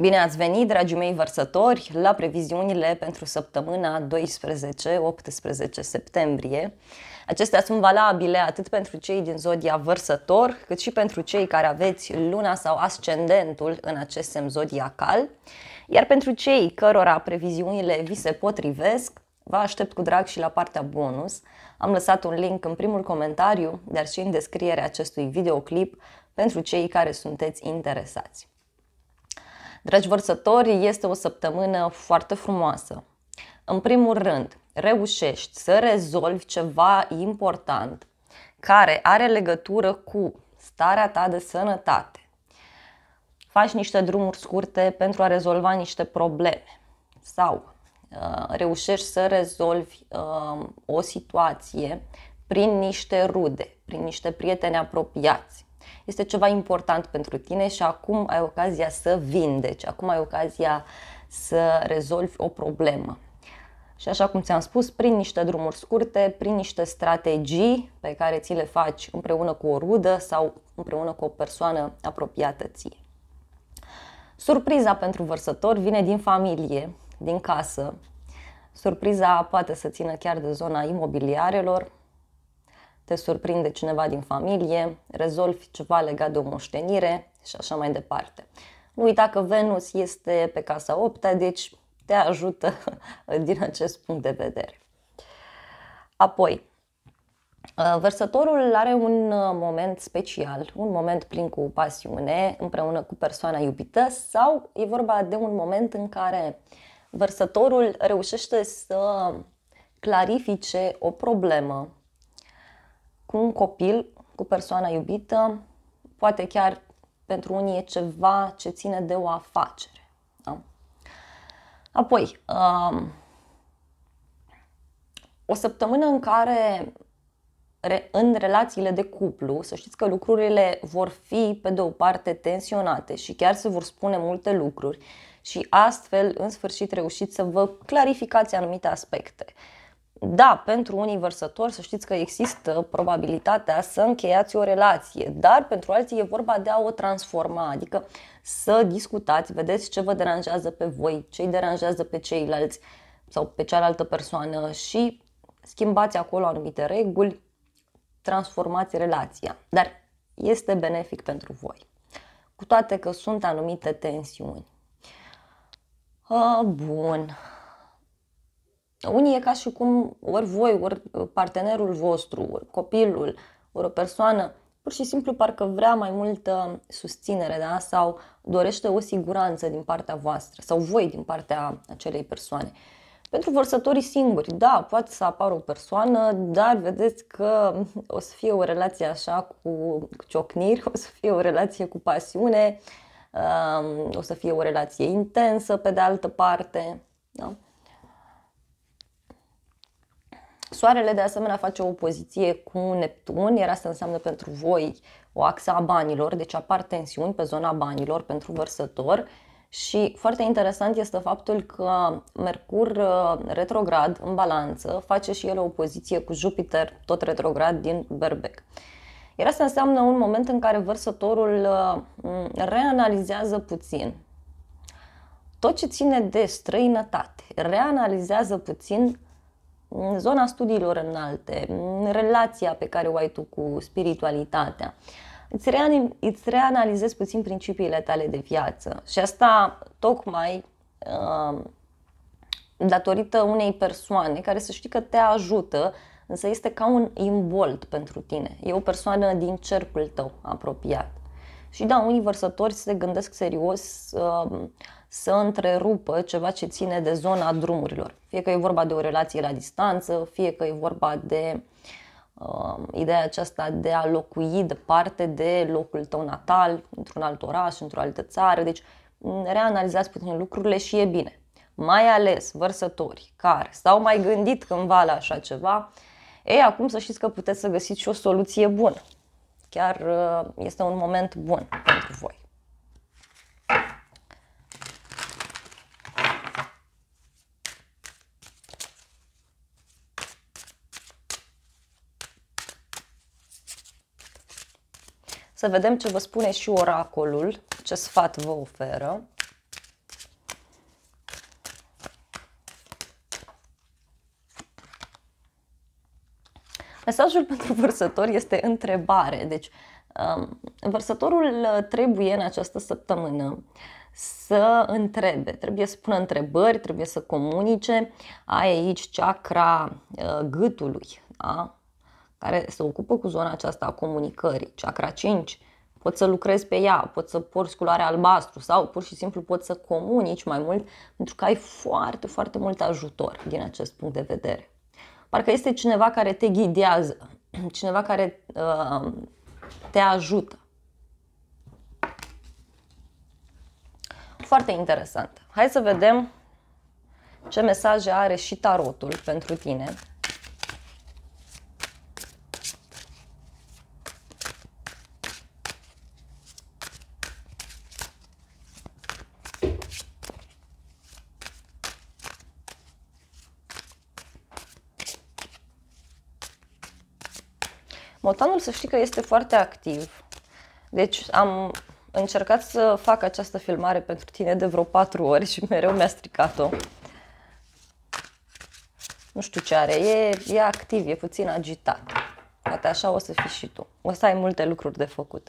Bine ați venit, dragii mei vărsători, la previziunile pentru săptămâna 12-18 septembrie. Acestea sunt valabile atât pentru cei din zodia vărsător, cât și pentru cei care aveți luna sau ascendentul în acest semn zodiacal. Iar pentru cei cărora previziunile vi se potrivesc, vă aștept cu drag și la partea bonus. Am lăsat un link în primul comentariu, dar și în descrierea acestui videoclip pentru cei care sunteți interesați. Dragi vărsători, este o săptămână foarte frumoasă. În primul rând, reușești să rezolvi ceva important care are legătură cu starea ta de sănătate. Faci niște drumuri scurte pentru a rezolva niște probleme sau uh, reușești să rezolvi uh, o situație prin niște rude, prin niște prieteni apropiați este ceva important pentru tine și acum ai ocazia să vindeci, acum ai ocazia să rezolvi o problemă. Și așa cum ți-am spus, prin niște drumuri scurte, prin niște strategii pe care ți le faci împreună cu o rudă sau împreună cu o persoană apropiată ție. Surpriza pentru vărsător vine din familie, din casă. Surpriza poate să țină chiar de zona imobiliarelor, te surprinde cineva din familie, rezolvi ceva legat de o moștenire și așa mai departe. Nu uita că Venus este pe casa 8 deci te ajută din acest punct de vedere. Apoi, uh, Vărsătorul are un uh, moment special, un moment plin cu pasiune, împreună cu persoana iubită sau e vorba de un moment în care vărsătorul reușește să clarifice o problemă cu un copil, cu persoana iubită, poate chiar pentru unii e ceva ce ține de o afacere. Da? Apoi, um, o săptămână în care în relațiile de cuplu, să știți că lucrurile vor fi pe de o parte tensionate și chiar se vor spune multe lucruri și astfel în sfârșit reușiți să vă clarificați anumite aspecte. Uh, da, pentru unii vărsători să știți că există probabilitatea să încheiați o relație, dar pentru alții e vorba de a o transforma, adică să discutați, vedeți ce vă deranjează pe voi, ce îi deranjează pe ceilalți sau pe cealaltă persoană și schimbați acolo anumite reguli, transformați relația, dar este benefic pentru voi, cu toate că sunt anumite tensiuni. A, ah, bun, unii e ca și cum ori voi, ori uh, partenerul vostru, ori copilul, ori o persoană, pur și simplu parcă vrea mai multă susținere da? sau dorește o siguranță din partea voastră sau voi din partea acelei persoane. Pentru vărsătorii singuri, da, poate să apară o persoană, dar vedeți că o să fie o relație așa cu ciocniri, o să fie o relație cu pasiune, um, o să fie o relație intensă pe de altă parte. Da? Soarele de asemenea face o poziție cu Neptun, iar asta înseamnă pentru voi o axă a banilor, deci apar tensiuni pe zona banilor pentru vărsător și foarte interesant este faptul că Mercur uh, retrograd în balanță face și el o poziție cu Jupiter tot retrograd din Berbec. Iar asta înseamnă un moment în care vărsătorul uh, reanalizează puțin tot ce ține de străinătate, reanalizează puțin zona studiilor înalte, relația pe care o ai tu cu spiritualitatea. Îți, rean- îți reanalizezi puțin principiile tale de viață și asta tocmai uh, datorită unei persoane care să știi că te ajută, însă este ca un imbolt pentru tine. E o persoană din cercul tău apropiat. Și da, unii vărsători se gândesc serios uh, să întrerupă ceva ce ține de zona drumurilor. Fie că e vorba de o relație la distanță, fie că e vorba de uh, ideea aceasta de a locui departe de locul tău natal, într-un alt oraș, într-o altă țară. Deci mm, reanalizați puțin lucrurile și e bine. Mai ales vărsători care s-au mai gândit cândva la așa ceva, ei, acum să știți că puteți să găsiți și o soluție bună. Chiar uh, este un moment bun pentru voi. Să vedem ce vă spune și oracolul, ce sfat vă oferă. Mesajul pentru vărsător este întrebare. Deci, um, vărsătorul uh, trebuie în această săptămână să întrebe, trebuie să pună întrebări, trebuie să comunice. Ai aici chakra uh, gâtului, da? care se ocupă cu zona aceasta a comunicării, chakra 5, poți să lucrezi pe ea, poți să porți culoarea albastru sau pur și simplu poți să comunici mai mult pentru că ai foarte, foarte mult ajutor din acest punct de vedere. Parcă este cineva care te ghidează, cineva care uh, te ajută. Foarte interesant. Hai să vedem ce mesaje are și tarotul pentru tine Botanul să știi că este foarte activ. Deci am încercat să fac această filmare pentru tine de vreo 4 ori și mereu mi-a stricat-o. Nu știu ce are, e, e activ, e puțin agitat. Poate așa o să fii și tu. O să ai multe lucruri de făcut.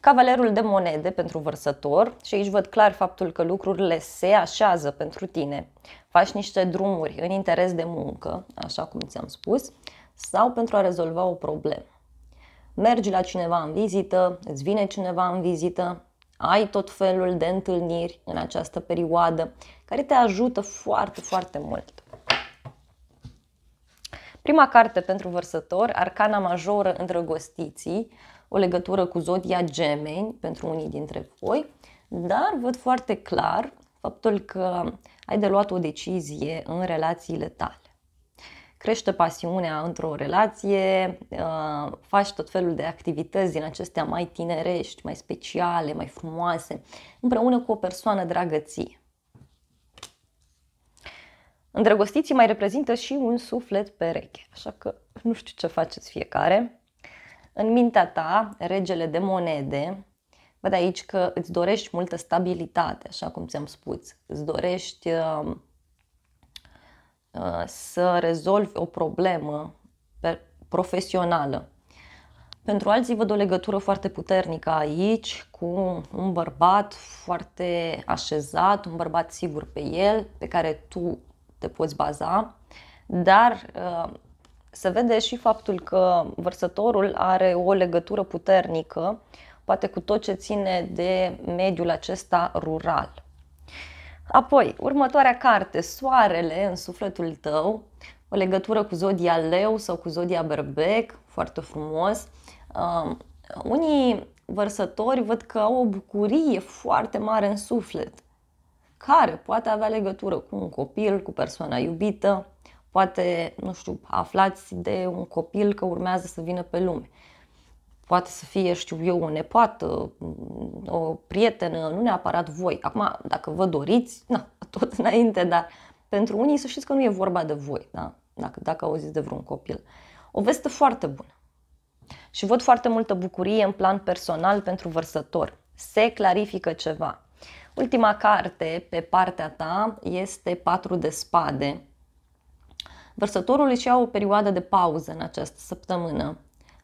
Cavalerul de monede pentru vărsător și aici văd clar faptul că lucrurile se așează pentru tine. Faci niște drumuri în interes de muncă, așa cum ți-am spus, sau pentru a rezolva o problemă mergi la cineva în vizită, îți vine cineva în vizită, ai tot felul de întâlniri în această perioadă care te ajută foarte, foarte mult. Prima carte pentru vărsător, Arcana majoră îndrăgostiții, o legătură cu zodia gemeni pentru unii dintre voi, dar văd foarte clar faptul că ai de luat o decizie în relațiile tale crește pasiunea într-o relație, uh, faci tot felul de activități din acestea mai tinerești, mai speciale, mai frumoase, împreună cu o persoană dragă ție. Îndrăgostiții mai reprezintă și un suflet pereche, așa că nu știu ce faceți fiecare. În mintea ta, regele de monede, văd aici că îți dorești multă stabilitate, așa cum ți-am spus, îți dorești uh, Uh, să rezolvi o problemă profesională. Pentru alții văd o legătură foarte puternică aici cu un bărbat foarte așezat, un bărbat sigur pe el, pe care tu te poți baza, dar uh, se vede și faptul că vărsătorul are o legătură puternică, poate cu tot ce ține de mediul acesta rural Apoi, următoarea carte, Soarele în sufletul tău, o legătură cu zodia leu sau cu zodia berbec, foarte frumos. Uh, unii vărsători văd că au o bucurie foarte mare în suflet, care poate avea legătură cu un copil, cu persoana iubită, poate, nu știu, aflați de un copil că urmează să vină pe lume poate să fie, știu eu, o nepoată, mm, o prietenă, nu neapărat voi. Acum, dacă vă doriți, na, tot înainte, dar pentru unii să știți că nu e vorba de voi, da? dacă, dacă auziți de vreun copil. O veste foarte bună. Și văd foarte multă bucurie în plan personal pentru vărsător. Se clarifică ceva. Ultima carte pe partea ta este 4 de spade. Vărsătorul își ia o perioadă de pauză în această săptămână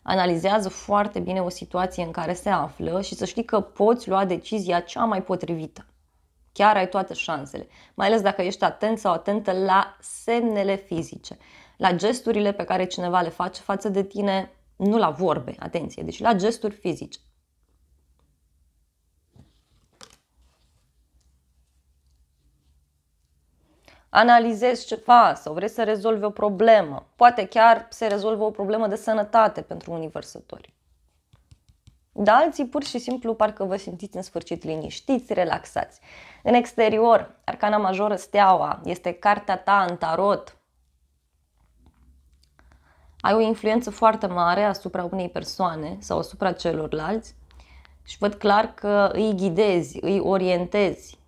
analizează foarte bine o situație în care se află și să știi că poți lua decizia cea mai potrivită. Chiar ai toate șansele, mai ales dacă ești atent sau atentă la semnele fizice, la gesturile pe care cineva le face față de tine, nu la vorbe, atenție, deci la gesturi fizice. analizezi ceva sau vrei să rezolvi o problemă. Poate chiar se rezolvă o problemă de sănătate pentru unii vărsători. Dar alții pur și simplu parcă vă simțiți în sfârșit liniștiți, relaxați. În exterior, arcana majoră steaua este cartea ta în tarot. Ai o influență foarte mare asupra unei persoane sau asupra celorlalți și văd clar că îi ghidezi, îi orientezi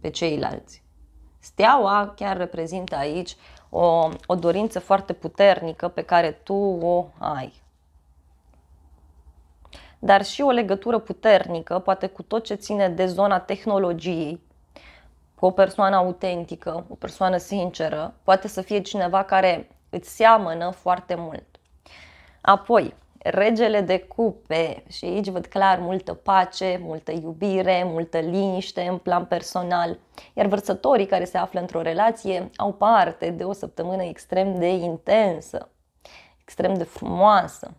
pe ceilalți. Steaua chiar reprezintă aici o, o dorință foarte puternică pe care tu o ai. Dar și o legătură puternică, poate cu tot ce ține de zona tehnologiei, cu o persoană autentică, o persoană sinceră, poate să fie cineva care îți seamănă foarte mult. Apoi, regele de cupe și aici văd clar multă pace, multă iubire, multă liniște în plan personal, iar vărsătorii care se află într-o relație au parte de o săptămână extrem de intensă, extrem de frumoasă.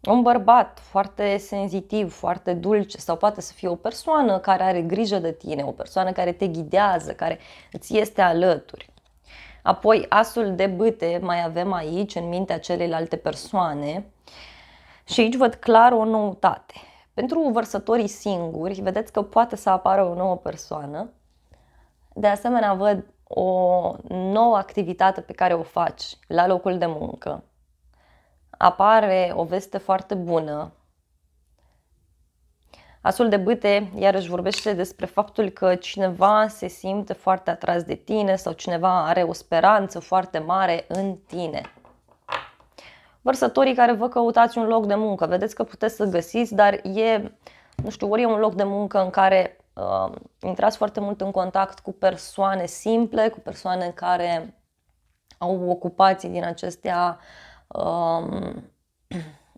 Un bărbat foarte senzitiv, foarte dulce sau poate să fie o persoană care are grijă de tine, o persoană care te ghidează, care îți este alături. Apoi asul de bâte mai avem aici în mintea celelalte persoane și aici văd clar o noutate. Pentru vărsătorii singuri, vedeți că poate să apară o nouă persoană. De asemenea, văd o nouă activitate pe care o faci la locul de muncă. Apare o veste foarte bună Asul de bâte iarăși vorbește despre faptul că cineva se simte foarte atras de tine sau cineva are o speranță foarte mare în tine. Vărsătorii care vă căutați un loc de muncă, vedeți că puteți să găsiți, dar e, nu știu, ori e un loc de muncă în care uh, intrați foarte mult în contact cu persoane simple, cu persoane care au ocupații din acestea uh,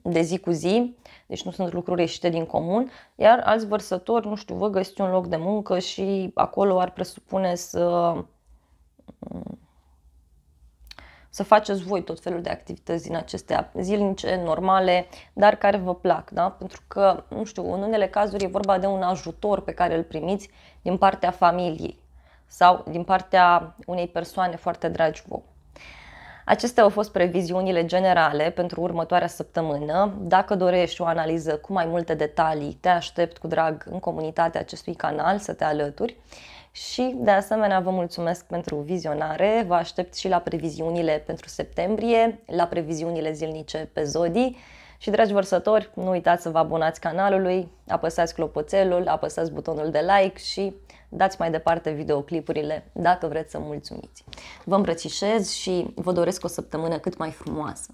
de zi cu zi, deci nu sunt lucruri ieșite din comun, iar alți vărsători, nu știu, vă găsiți un loc de muncă și acolo ar presupune să mm, să faceți voi tot felul de activități din acestea zilnice, normale, dar care vă plac, da? Pentru că, nu știu, în unele cazuri e vorba de un ajutor pe care îl primiți din partea familiei sau din partea unei persoane foarte dragi vouă. Acestea au fost previziunile generale pentru următoarea săptămână. Dacă dorești o analiză cu mai multe detalii, te aștept cu drag în comunitatea acestui canal să te alături. Și de asemenea vă mulțumesc pentru vizionare, vă aștept și la previziunile pentru septembrie, la previziunile zilnice pe Zodii. Și dragi vărsători, nu uitați să vă abonați canalului, apăsați clopoțelul, apăsați butonul de like și dați mai departe videoclipurile dacă vreți să mulțumiți. Vă îmbrățișez și vă doresc o săptămână cât mai frumoasă.